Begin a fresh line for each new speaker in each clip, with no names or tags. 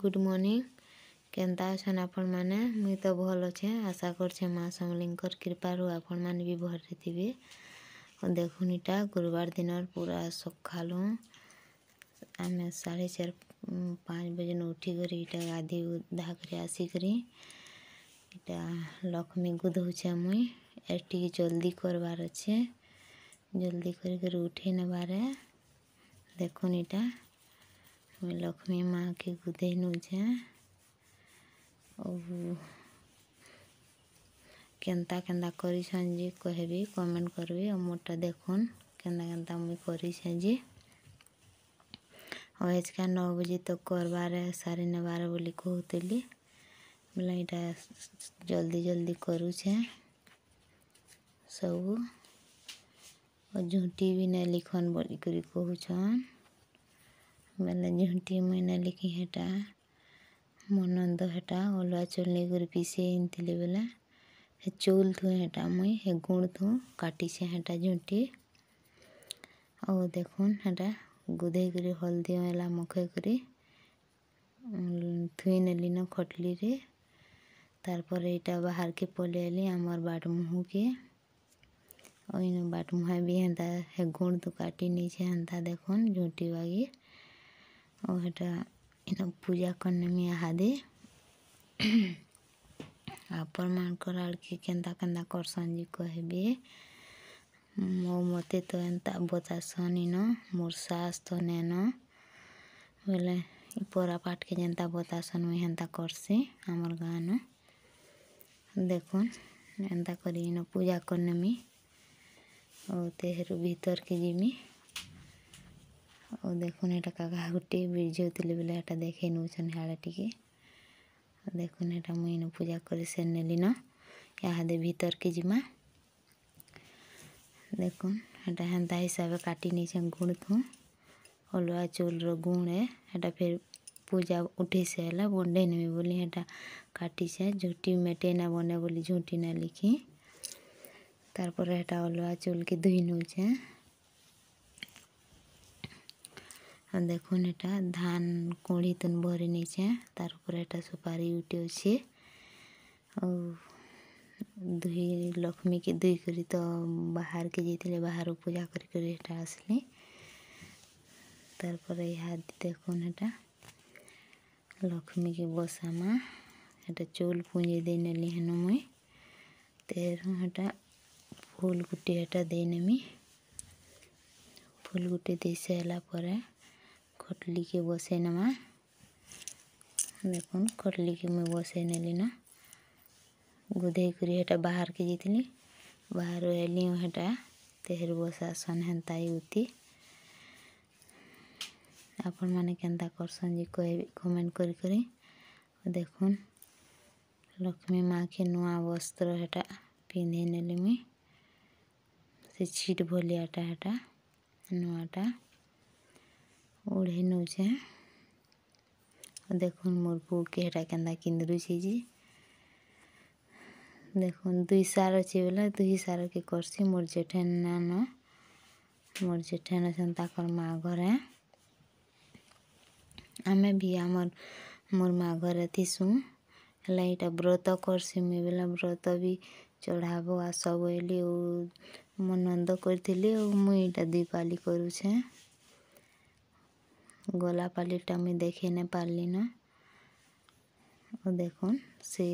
good মর্ନିং କେନ୍ତା ଅଛନ୍ ଆପଣମାନେ ମୁଇଁ ତ ଭଲ୍ ଅଛେ ଆଶା କରୁଛେ ମାଆ ସମଲିଙ୍କର କୃପାରୁ ଆପଣମାନେ ବି ଭଲ୍ରେ ଥିବେ ଦେଖୁନ୍ ଇଟା ଗୁରୁବାର ଦିନର ପୁରା ସକାଳୁ ଆମେ ସାଢ଼େ ଚାରି ପାଞ୍ଚ ବଜେନୁ ଉଠିକରି ଇଟା ଗାଧି ଗୁଧା କରି ଆସିକରି ଇଟା ଲକ୍ଷ୍ମୀ ଗୁଧଉଛେ ମୁଇଁ ଏ ଟିକେ ଜଲ୍ଦି କରବାର ଅଛେ ଜଲ୍ଦି କରିକରି ଉଠେଇ ନେବାରେ ଦେଖୁନ୍ ଇଟା मुई लक्ष्मी माँ के गुदे नुचे केन्ता के कहबी कमेंट करबी और मोटा देखुन केन्ता केन्ता मुई कर आजका नौ बजे तो करवार सारी नेबार बोली कहती बोले इटा जल्दी जल्दी करूचे सब और झुंटी भी नहीं लिखन बोल कर कहछन ବେଲେ ଝୁଣ୍ଟି ମୁଇଁ ନେଲିକି ହେଟା ମୋ ନନ୍ଦ ହେଟା ଅଲୁଆ ଚୁଲ୍ କରି ପିସେଇ ଆଣିଥିଲି ବେଲେ ହେ ଚଉଲ୍ ଥୁଁ ହେଟା ମୁଇଁ ହେ ଗୁଣ୍ ଥୁଁ କାଟିଛେଁ ହେଟା ଝୁଣ୍ଟି ଆଉ ଦେଖୁନ୍ ହେଟା ଗୁଧେଇ କରି ଗୁଧେଇକରି ହେଲା ମଖେଇ କରି ଥୁଇ ନେଲିନ ଖଟ୍ଲିରେ ତାର୍ପରେ ପରେ ଇଟା ବାହାର୍କେ ପଲେଇ ଆଇଲି ଆମର୍ ବାଟ ମୁହୁଁକେ ଆଉ ଇନୁ ବାଟ ମୁହାଁ ବି ହେନ୍ତା ହେ ଗୁଣ୍ ତୁ କାଟି ନେଇଛେ ହେନ୍ତା ଦେଖୁନ୍ ଝୁଣ୍ଟି ବାଗି और इनक पूजा करने में आहादे ଆପଣମାନ ଆଡ଼କେ କେନ୍ତା କେନ୍ତା କରସନ୍ ଯେ କହିବେ ମୋ ମୋତେ ତ ଏନ୍ତା ବତାସନ୍ ଇନ ମୋର୍ ସାସ୍ ତ ନେନ ବୋଲେ ଇ ପରାପାଟକେ ଯେନ୍ତା ବତାସନ୍ ମୁଇଁ ହେନ୍ତା କରସି ଆମର୍ ଗାଁନ ଦେଖୁନ୍ ଏନ୍ତା କରି ଇନ ପୂଜା କରିନେମି ଆଉ ତେହେରୁ ଭିତରକେ ଯିମି ଆଉ ଦେଖୁନ୍ ଏଇଟା କାକା ଗୋଟିଏ ବିରଝଉଥିଲେ ବୋଲେ ଏଇଟା ଦେଖେଇ ନେଉଛନ୍ ନଉଛନ୍ ଟିକେ ଦେଖୁନ୍ ଏଇଟା ମୁଇଁ ଇନ ପୂଜା କରି ସେ ନେଲିନ ଇହାଦେ ଭିତରକେ ଯିମା ଦେଖୁନ୍ ହେଟା ହେନ୍ତା ହିସାବେ କାଟି ନେଇଛେଁ ଗୁଣ୍ଥୁ ଅଲୁଆ ଚଉଲ୍ର ଗୁଣ୍ ଏ ହେଟା ଫେର୍ ପୂଜା ଉଠେଇସେ ହେଲା ବଣ୍ଡେଇ ନେମି ବୋଲି ହେଟା କାଟିଛେ ଝୁଣ୍ଟି ମେଟେଇ ନା ବନେ ବୋଲି ଝୁଣ୍ଟି ନା ଲିଖି ତାର୍ପରେ ହେଟା ଅଲୁଆ ଚଉଲ୍କେ ଧୁଇ ନଉଛେଁ দেখুন এটা ধান কুড়ি তুন ভরে নিয়েছে তার উপরে একটা সুপারি উঠে আছে ଆଉ ଦୁଇ ଲକ୍ଷ୍ମୀକି ଦୁଇ କରି ତ ବାହାରକେ ଯାଇଥିଲେ ବାହାରୁ ପୂଜା କରିକରି ଏଇଟା ଆସିଲେ ତାରପରେ ଏହା ଦେଖୁନ୍ ଏଟା ଲକ୍ଷ୍ମୀକି ବସାମା ଏଟା ଚଉଲ ପୁଞ୍ଜେଇ ଦେଇନେଲି ହେନ ମୁଇଁ ତେରୁ ହେଟା ଫୁଲ ଗୁଟି ଏଟା ଦେଇନେମି ଫୁଲ ଗୁଟି ଦେଇ ସାରିଲା ପରେ खटली के बसे नामा देख खटली के मुझ बसे नीना गुधे करेटा बाहर के जीती बाहर आलिओ हेटा तेहर बसा सन हेन्ता उती आपण मैंने के करसन जी कह कमेंट कर देख लक्ष्मी माँ के नुआ वस्त्र हेटा पिंधे नी मुई से छिट भलियाटा हेटा नुआटा ଉଢ଼େଇ ନେଉଛେ ଦେଖୁନ୍ ମୋର୍ ପୁଅକେ ହେଟା କେନ୍ତା କିନ୍ଦରୁଛେ ଯେ ଦେଖୁନ୍ ଦୁଇ ସାର୍ ଅଛେ ବେଲେ ଦୁଇ ସାର୍କେ କର୍ସି ମୋର୍ ଜେଠେନ୍ ନାନ ମୋର୍ ଜେଠେନ୍ ଅଛନ୍ ତାକର୍ ମାଆ ଘରେ ଆମେ ବି ଆମର୍ ମୋର୍ ମାଆ ଘରେ ଥିସୁଁ ହେଲେ ଇଟା ବ୍ରତ କର୍ସି ମୁଇଁ ବେଲେ ବ୍ରତ ବି ଚଢ଼ାବ ଆସ ବଏଲି ଆଉ ମୋ ନନ୍ଦ କରିଥିଲେ ଆଉ ମୁଇଁ ଇଟା ଦୁଇ ପାଲି କରୁଛେଁ गला पाली टाइम देखे नहीं पारि ना देख से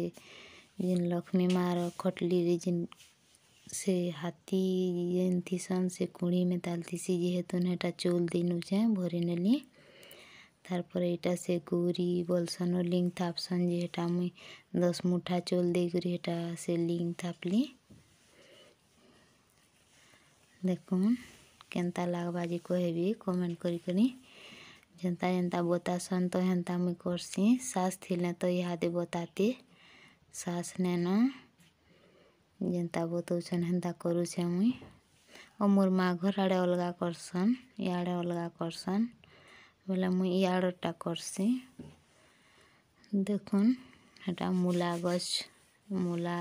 जिन लक्ष्मी मार खटली जिन से हाथी जेन थीसन से कुड़ी में ताल थीसी जेहेतु हेटा चोल दिन चे भरी नी तार इटा से गोरी बोलसन और लिंग थापसन जेहटा मुई दस मुठा चोल देकर हेटा से लिंग थापली देख के लगवा जी कहबी कमेंट करी करी ଯେନ୍ତା ଯେନ୍ତା ବତାସନ୍ ତ ହେନ୍ତା ମୁଇଁ କର୍ସିଁ ସାସ୍ ଥିଲେ ତ ଇହାଦେ ବତାତି ସାସ୍ ନେନ ଯେନ୍ତା ବତଉଛନ୍ ହେନ୍ତା କରୁଛେଁ ମୁଇଁ ଆଉ ମୋର୍ ମାଆ ଘର୍ ଆଡ଼େ ଅଲଗା କର୍ସନ୍ ଇଆଡ଼େ ଅଲଗା କର୍ସନ୍ ବୋଲେ ମୁଇଁ ଇଆଡ଼ଟା କର୍ସିଁ ଦେଖୁନ୍ ହେଟା ମୂଲା ଗଛ୍ ମୂଲା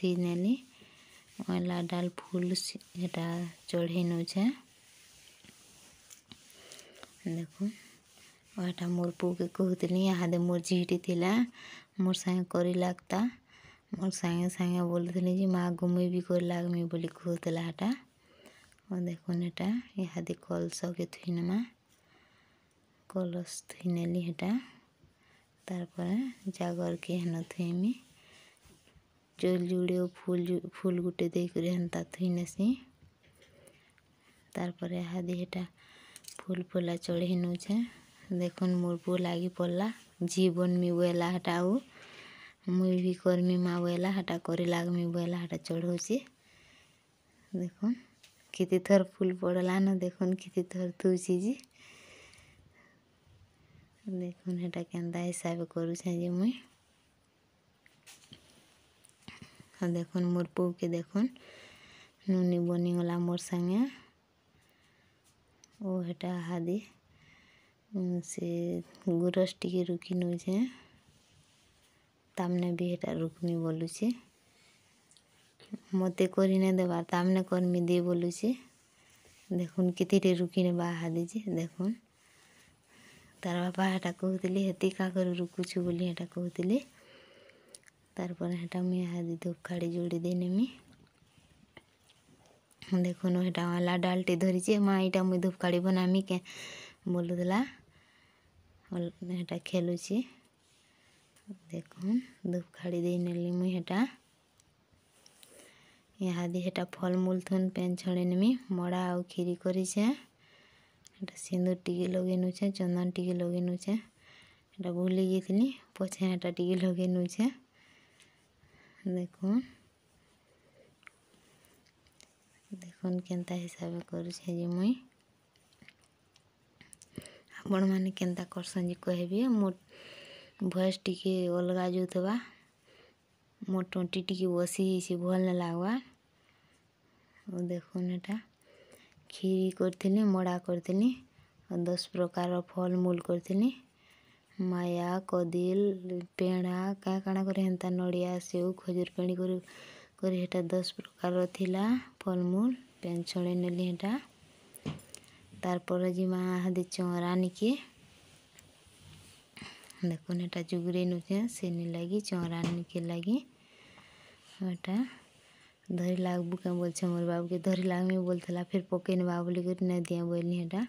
ଥି ନେଲି ମୂଲା ଡାଲ୍ ଫୁଲ୍ ହେଟା ଚଢ଼େଇ ନଉଛେଁ देखा मोर पु के कहूली यहाँ मोर झीटी थी मोर सांगे कर लगता मोर सांगे सांगे बोलूली जी माँ गुमई भी कर लगमी बोली कहूला हाटा और देखने यहाँ कलस के थुनमा कलस नी हेटा तार जगर के हेन थुमी चल जुड़े फुल फूल गुटे देकर थुनेसी तार हेटा ଫୁଲ୍ ଫୁଲା ଚଢ଼େଇ ନଉଛେ ଦେଖୁନ୍ ମୋର୍ ପୁଅ ଲାଗି ପଡ଼୍ଲା ଜୀବନ୍ ମି ବୋଇଲା ହେଟା ଆଉ ମୁଇଁ ବି କର୍ମି ମା' ବୋଇଲା ହେଟା କରି ଲାଗ୍ମି ବୋଇଲା ହେଟା ଚଢ଼ଉଛେ ଦେଖୁନ୍ କେତେ ଥର୍ ଫୁଲ୍ ପଡ଼୍ଲାନ ଦେଖୁନ୍ କେତେ ଥର୍ ଥୁଉଛେ ଯେ ଦେଖୁନ୍ ହେଟା କେନ୍ତା ହିସାବେ କରୁଛେଁ ଯେ ମୁଇଁ ଦେଖୁନ୍ ମୋର୍ ପୁଅକେ ଦେଖୁନ୍ ନୁନି ବନିଗଲା ମୋର୍ ସାଙ୍ଗେ ଓ ହେଟା ହାଦି ସେ ଗୁରସ୍ ଟିକେ ରୁକି ନଉଛେ ତାମାନେ ବି ହେଟା ରୁକ୍ମି ବୋଲୁଛେ ମୋତେ କରି ନାଇଁ ଦେବାର୍ ତାମାନେ କର୍ମି ଦେ ବୋଲୁଛେ ଦେଖୁନ୍ କେତେଟେ ରୁକିନେ ବାହା ହାଦିଛେ ଦେଖୁନ୍ ତାର ବାପା ହେଟା କହୁଥିଲେ ହେତି କାକରୁ ରୁକୁଛୁ ବୋଲି ହେଟା କହୁଥିଲେ ତାର୍ ପରେ ହେଟା ମୁଇଁ ହାଦି ଧୂପଖାଡ଼ି ଯୋଡ଼ି ଦେଇନେମି ଦେଖୁନ୍ ହେଟା ହେଲା ଡାଲ୍ଟେ ଧରିଛେ ମା' ଇଟା ମୁଇଁ ଧୂପକାଠି ବନାମି କେଁ ବୋଲୁଥିଲା ହେଟା ଖେଲୁଛେ ଦେଖୁନ୍ ଧୂପକାଠି ଦେଇନେଲି ମୁଇଁ ହେଟା ଇହାଦେ ହେଟା ଫଲ୍ମୂଲ୍ ଥୁନ୍ ପେନ୍ ଛଡ଼େଇ ନେମି ମଡ଼ା ଆଉ କ୍ଷୀରି କରିଛେ ହେଟା ସିନ୍ଦୁର ଟିକେ ଲଗେଇ ନେଉଛେ ଚନ୍ଦନ ଟିକେ ଲଗେଇ ନେଉଛେ ହେଟା ଭୁଲି ଯାଇଥିଲି ପଛେ ହେଟା ଟିକେ ଲଗେଇ ନେଉଛେ ଦେଖୁନ୍ फोन के हिसाब करुचे मुई करसन जी कह मो भयस टी अलग जो थोड़ा मो टी टी बसी भल ना लगवा देखने खीरी करी मड़ा करी दस प्रकार फल मूल करी माया कदिल पेड़ा क्या क्या करता नड़िया सेव खजूर पेड़ी कर दस प्रकार फलमूल पैन छड़े नी हेटा तारपर जीमा हादी चौरानी के देखो हेटा जुगरे नुचे से लगे चौरानी के लगे धरी लगबू क्या बोल मोर बाबू के धरी लगमी बोलता फिर पकईन बा बोल कर नहीं दिए बोलनी हेटा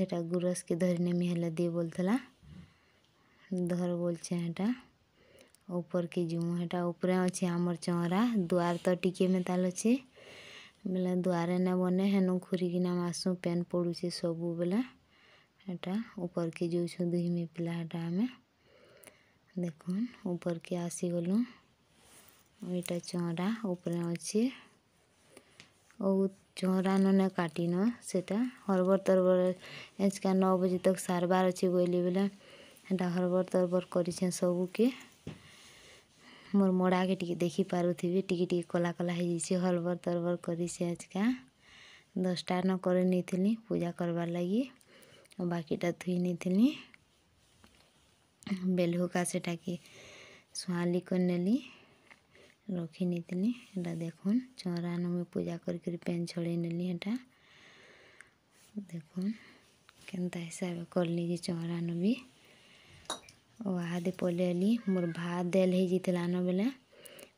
हेटा गुरस के धरने में हेला दे बोलता धर बोलचे हेटा ऊपर के जीव हेटा ऊपर अच्छे आमर चौरा द्वार तो टिके में ताल अच्छे ବେଲେ ଦୁଆରେ ନେ ବନେ ହେନୁ ଘୁରିକିନା ଆସୁଁ ପେନ୍ ପଡ଼ୁଛେ ସବୁବେଲେ ହେଟା ଉପର୍କେ ଯଉଛୁଁ ଦୁହିମି ପିଲା ହେଟା ଆମେ ଦେଖୁନ୍ ଉପର୍କେ ଆସିଗଲୁଁ ଇଟା ଚଉଁରା ଉପ୍ରେ ଅଛେ ଆଉ ଚଉଁରା ନନେ କାଟିନ ସେଟା ହର୍ବର୍ ତର୍ବର୍ ଏଜ୍କା ନଅ ବଜେ ତକ୍ ସାର୍ବାର୍ ଅଛେ ବଏଲି ବେଲେ ହେଟା ହର୍ବର୍ ତର୍ବର୍ କରିଛେଁ ସବୁକେ ମୋର୍ ମଡ଼ାକେ ଟିକେ ଦେଖିପାରୁଥିବେ ଟିକେ ଟିକେ କଲା କଲା ହେଇଯାଇଛେ ହଲ୍ବର୍ ତଲ୍ବର୍ କରିଛେ ଆଜ୍କା ଦଶ୍ଟାନ କରି ନେଇଥିଲି ପୂଜା କର୍ବାର୍ ଲାଗି ଆଉ ବାକିଟା ଧୁଇ ନେଇଥିଲି ବେଲ୍ହୁକା ସେଟାକେ ସୁହାଲି କରିନେଲି ରଖି ନେଇଥିଲି ହେଟା ଦେଖୁନ୍ ଚଉରାନ ମୁଇଁ ପୂଜା କରିକରି ପେନ୍ ଛଡ଼େଇ ନେଲି ହେଟା ଦେଖୁନ୍ କେନ୍ତା ହିସାବେ କଲି କି ଚଉରାନ ବି ಒಹಾದೆ ಪೊಲೆಯಲ್ಲಿ ಮೂರು ಭಾತ್ दैल हइ जितलानो बेला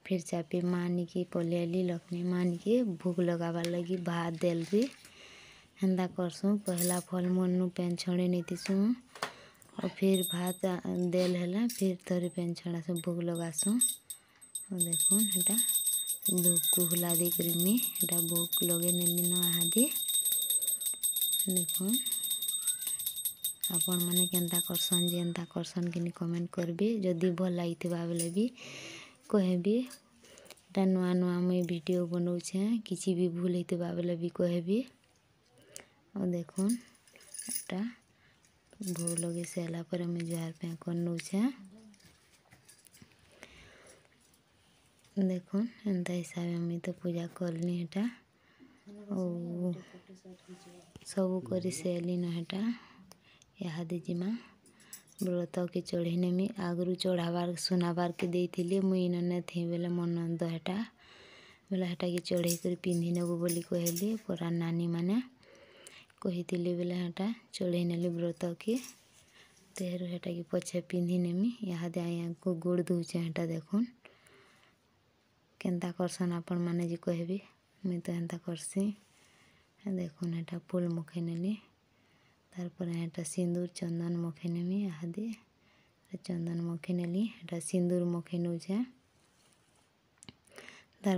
फिर चापी मानी के पलि लक्ष्मी मानी के भूख लगाबार लगी भात दल भी हेन्दा करसूँ पहला फल मनू पेन छड़े नीतीसूँ और फिर भात दल है फिर थोड़ी पेन से भूख लगासूँ देखूँ हेटा धूप कुहला देकर मुई एटा भूख लगे नेली न आहा देखूँ आपण मैंने के करसन जी एंता करसन कि कमेंट कर भी जदि भल लगी बेले भी कहबी इटा नुआ नुआ मुई भिड बनाऊे कि भूल होता बेले भी कहबी और देखा भूल भू लगे सर मुझे जहाँ पे कर देख एंता हिसाब से मुझे तो पूजा कलनी हेटा सब कर सैली ना हेटा ଇହାଦେ ଯିମା ବ୍ରତକେ ଚଢ଼େଇ ନେମି ଆଗରୁ ଚଢ଼ାବାର୍ ଶୁନାବାର୍କେ ଦେଇଥିଲେ ମୁଇଁ ଇନନେ ଥି ବେଲେ ମୋ ନଣନ୍ଦ ହେଟା ବେଲେ ହେଟାକେ ଚଢ଼େଇ କରି ପିନ୍ଧି ନେବୁ ବୋଲି କହିଲି ପରା ନାନୀମାନେ କହିଥିଲେ ବେଲେ ହେଟା ଚଢ଼େଇ ନେଲି ବ୍ରତକେ ତେହେରୁ ହେଟାକେ ପଛେ ପିନ୍ଧି ନେମି ଇହାଦେ ଆଜ୍ଞାକୁ ଗୋଡ଼ ଧଉଛେ ହେଟା ଦେଖୁନ୍ କେନ୍ତା କରସନ୍ ଆପଣମାନେ ଯେ କହିବେ ମୁଇଁ ତ ହେନ୍ତା କର୍ସି ଦେଖୁନ୍ ହେଟା ଫୁଲ୍ ମୁଖେ ନେଲି तर सिंदूर चंदन मखे नेमी आदि चंदन मखे नी सिंदूर मखे नौजे तर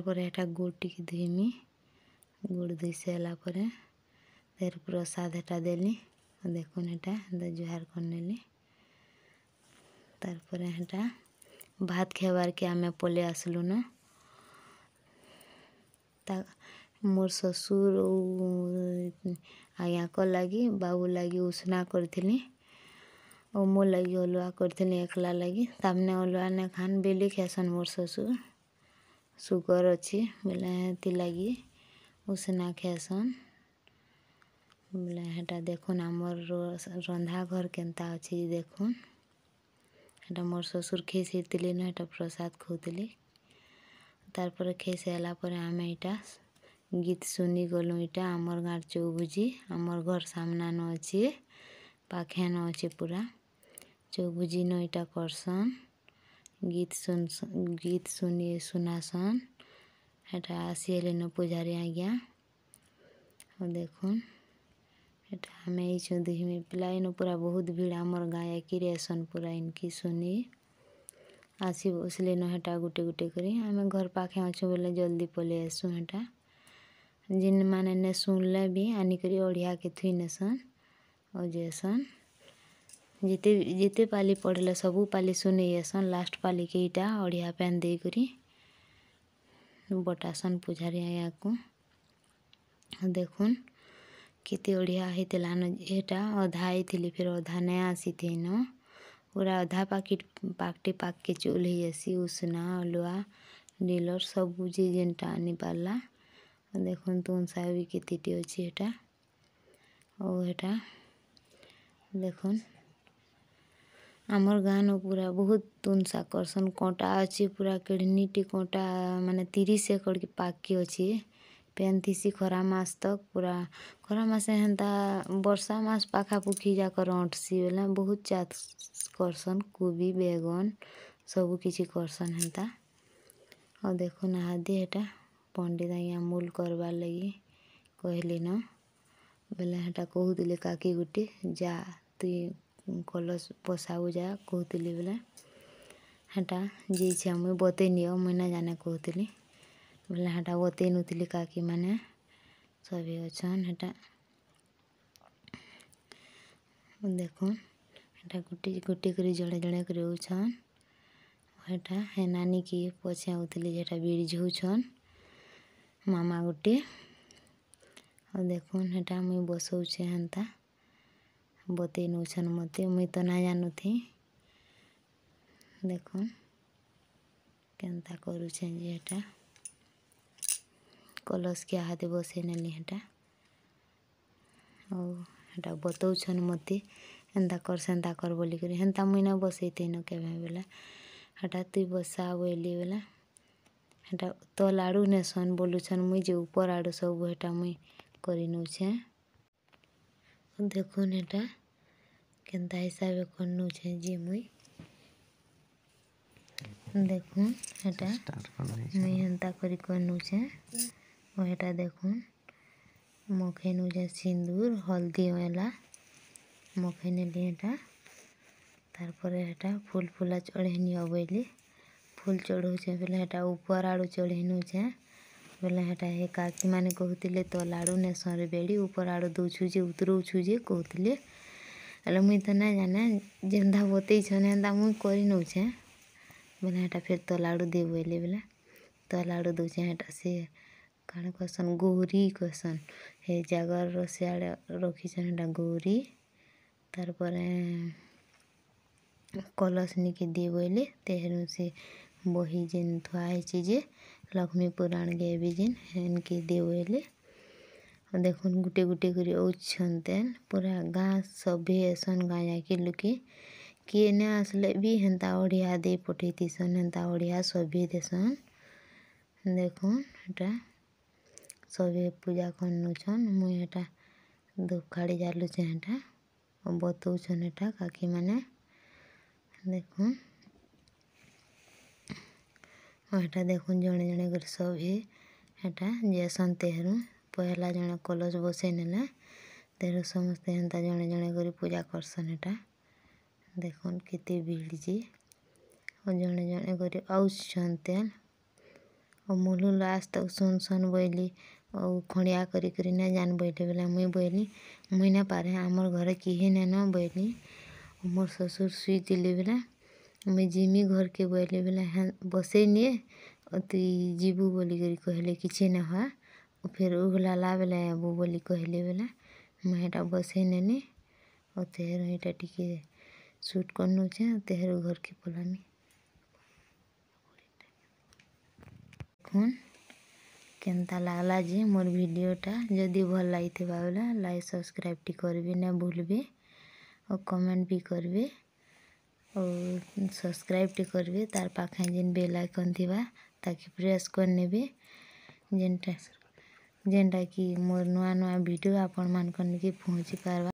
गुड़ टी धोमी गुड़ धोई सरपर तेर प्रसाद हेटा देली देखुन हेटा जुहार कर नेली तर भात खेबार के आम पलि आसलुन मोर शशुर को लागि बाबु लगि उसना गरि मो लाग तमने गरिन् ने खान बेली खेसन मोर श सुगर अछ बेला लागि उसना ख्यास बोला हेटा देखुन आम र के देखुन हेटा मोर प्रसाद खेस नसाद खोली तारपर खेस एटा ଗୀତ୍ ଶୁନିଗଲୁଁ ଇଟା ଆମର୍ ଗାଁ'ର୍ ଚୌଭୁଜି ଆମର୍ ଘର୍ ସାମ୍ନାନ ଅଛେ ପାଖେନ ଅଛେ ପୁରା ଚୌଭୁଜିନ ଇଟା କର୍ସନ୍ ଗୀତ୍ ଗୀତ୍ ଶୁନି ଶୁନାସନ୍ ହେଟା ଆସିହେଲେନ ପୂଜାରୀ ଆଜ୍ଞା ଆଉ ଦେଖୁନ୍ ହେଟା ଆମେ ଆଇଛୁଁ ଦେଖ୍ମି ପିଲା ଇନୁ ପୁରା ବହୁତ୍ ଭିଡ଼୍ ଆମର୍ ଗାଁ ଏକିରେ ଆଏସନ୍ ପୁରା ଇନ୍କି ଶୁନି ଆସି ବସ୍ଲେନ ହେଟା ଗୁଟେ ଗୁଟେ କରି ଆମେ ଘର୍ ପାଖେ ଅଛୁଁ ବେଲେ ଜଲ୍ଦି ପଲେଇ ଆଏସୁଁ ହେଟା जिन मैने ने सुनले भी आनी करी ओडिया के थी नसन और जेसन जिते जिते पाली पढ़ले सबू पाली सुने येसन लास्ट पाली के इटा ओडिया पेन दे करी बटासन पुजारी आया को देखुन कितने ओडिया ही तलान येटा अधा ही थी फिर अधा नया आसी थी न पूरा अधा पाकिट पाकटे पाक के चूल्हे ऐसी उसना अलुआ नीलर सब जे जेनटा आनी पार्ला ଦେଖନ୍ତୁ ଉଂସା ବି କେତେଟି ଅଛି ଏଟା ଆଉ ଏଟା ଦେଖୁନ୍ ଆମର୍ ଗାଁନୁ ପୁରା ବହୁତ ଉଂସା କର୍ସନ୍ କଣ୍ଟା ଅଛି ପୁରା କେଢ଼ନିଟି କଣ୍ଟା ମାନେ ତିରିଶ ଏକଡ଼୍କି ପାଗ୍କି ଅଛି ପେନ୍ ଥିସି ଖରା ମାସ୍ ତକ୍ ପୁରା ଖରା ମାସେ ହେନ୍ତା ବର୍ଷା ମାସ୍ ପାଖାପୁଖି ଯାକର ଅଣ୍ଟସି ବେଲେ ବହୁତ ଚାଷ୍ କର୍ସନ୍ କୁବି ବେଗନ୍ ସବୁ କିଛି କର୍ସନ୍ ହେନ୍ତା ଆଉ ଦେଖୁନ୍ ଇହାଦେ ହେଟା ପଣ୍ଡିତ ଆଜ୍ଞା ଭୁଲ୍ କର୍ବାର୍ ଲାଗି କହିଲିନ ବେଲେ ହେଟା କହୁଥିଲେ କାକି ଗୁଟେ ଯା ତୁଇ କଲସ୍ ବସାବୁ ଯା କହୁଥିଲି ବେଲେ ହେଟା ଯାଇଛେ ମୁଇଁ ବତେଇ ନିଅ ମୁଇଁ ନା ଜାନେ କହୁଥିଲି ବେଲେ ହେଟା ବତେଇ ନଉଥିଲି କାକିମାନେ ସଭି ଅଛନ୍ ହେଟା ଦେଖୁନ୍ ହେଟା ଗୁଟେ ଗୁଟେ କରି ଜଣେ ଜଣେ କରି ହଉଛନ୍ ହେଟା ହେନାନି କି ପଛେ ଆଉଥିଲେ ଯେ ହେଟା ବିଡ଼ି ଝଉଛନ୍ मामा गोटे देखा मुई बसोचे हाँ बतई नौछन मत मुई तो ना जानु थी देख के करूचे जी हेटा कलश के हाथ बस हेटा और हेटा बतौन मत ए कर सेन्ता कर बोलिक मुई ना बसई थी न के बोला हटा तु बसा बोली बोला ହେଟା ତଲ୍ ଆଡ଼ୁ ନେସନ୍ ବୋଲୁଛନ୍ ମୁଇଁ ଯେ ଉପର୍ ଆଡ଼ୁ ସବୁ ହେଟା ମୁଇଁ କରିନଉଛେଁ ଦେଖୁନ୍ ହେଟା କେନ୍ତା ହିସାବେ କରିନଉଛେଁ ଯେ ମୁଇଁ ଦେଖୁନ୍ ହେଟା ମୁଇଁ ହେନ୍ତା କରି କରିନଉଛେଁ ଓ ହେଟା ଦେଖୁନ୍ ମଖେଇ ନଉଛେଁ ସିନ୍ଦୁର୍ ହଲ୍ଦି ଅଏଁଲା ମଖେଇ ନେଲି ହେଟା ତାର୍ ପରେ ହେଟା ଫୁଲ୍ ଫୁଲା ଚଢ଼େଇ ନିଅ ବଏଲି फुल चढ़ाऊे बोले हेटा ऊपर आड़ू चढ़ी नौचे बोले हेटा ये काकी मैंने कहते तो लाड़ू ने सर बेड़ी ऊपर आड़ दौजे उतरूजे कहते हेल्ले मुई तो ना जाना जेन्दा बतई छा मुई कर नौचे बोले हेटा फिर तो लाड़ू दे बोले बोले तो लाड़ू दौचे हेटा से कण कहसन गौरी कहसन ये जगार रियाड़े रखीछन हेटा गौरी तार कलश निके दे बोले तेहरू से बही जिन थी जे लक्ष्मी पुराण गे भी जिन हेनके देवेले देख गुटे गुटे कर पूरा गाँ सभे एसन गाँ जाके लुके किए न आसले भी हेन्ता ओडिया दे पठे थीसन हेता ओडिया सभी देसन देखन सभी पूजा कर नौन मुई हटा धूपखाड़ी जालुचे हटा बतौन हटा काकी मैने देखूँ ଆଉ ହେଟା ଦେଖୁନ୍ ଜଣେ ଜଣେ କରି ସଭେ ହେଟା ଯେସନ୍ ତେହରୁ ପହେଲା ଜଣେ କଲସ୍ ବସେଇ ନେଲେ ତେହରୁ ସମସ୍ତେ ହେନ୍ତା ଜଣେ ଜଣେ କରି ପୂଜା କରସନ୍ ହେଟା ଦେଖୁନ୍ କେତେ ଭିଡ଼୍ ଯେ ଆଉ ଜଣେ ଜଣେ କରି ଆଉଛନ୍ ତେନ୍ ଆଉ ମୁଲୁ ଲାଷ୍ଟ ତକ୍ ଶୁନସନ୍ ବୋଇଲି ଆଉ ଖଣ୍ଡିଆ କରି କରି ନାଇଁ ଜାନ୍ ବୋଇଲେ ବେଲେ ମୁଇଁ ବୋଇଲି ମୁଇଁ ନାଇଁ ପାରେ ଆମର୍ ଘରେ କେହି ନାଇଁନ ବୋଇଲି ମୋର୍ ଶ୍ୱଶୁର ଶୁଇଥିଲେ ବେଲେ ମୁଇଁ ଘରକେ ବୋଇଲେ ବେଲେ ବସେଇ ନିଏ ତୁଇ ଯିବୁ ବୋଲିକରି କହିଲେ କିଛି ନ ହଏ ଫେର୍ ଉଘ୍ଲାଲା ବେଲେ ଆଏବୁ ବୋଲି କହିଲେ ବେଲେ ମୁଇଁ ହେଟା ବସେଇ ନେନି ଆଉ ତେହେରୁ ଇଟା ଟିକେ ସୁଟ୍ କରିନଉଛେ ତେହେରୁ ଘରକେ ପଲାମି ଦେଖୁନ୍ କେନ୍ତା ଲାଗ୍ଲା ଯେ ମୋର୍ ଭିଡ଼ିଓଟା ଯଦି ଭଲ୍ ଲାଗିଥିବା ବେଲେ ଲାଇକ୍ ସବସ୍କ୍ରାଇବ୍ଟି କରିବେ ନାଇଁ ଭୁଲ୍ବେ ଆଉ କମେଣ୍ଟ ବି କରିବେ ଆଉ ସବସ୍କ୍ରାଇବ୍ଟି କରିବେ ତାର୍ ପାଖେ ଯେନ୍ ବେଲ୍ ଆଇକନ୍ ଥିବା ତାକେ ପ୍ରେସ୍ କରିନେବେ ଯେନ୍ଟା ଯେନ୍ଟାକି ମୋର୍ ନୂଆ ନୂଆ ଭିଡ଼ିଓ ଆପଣମାନଙ୍କର୍ ନିକେ ପହଞ୍ଚି ପାର୍ବା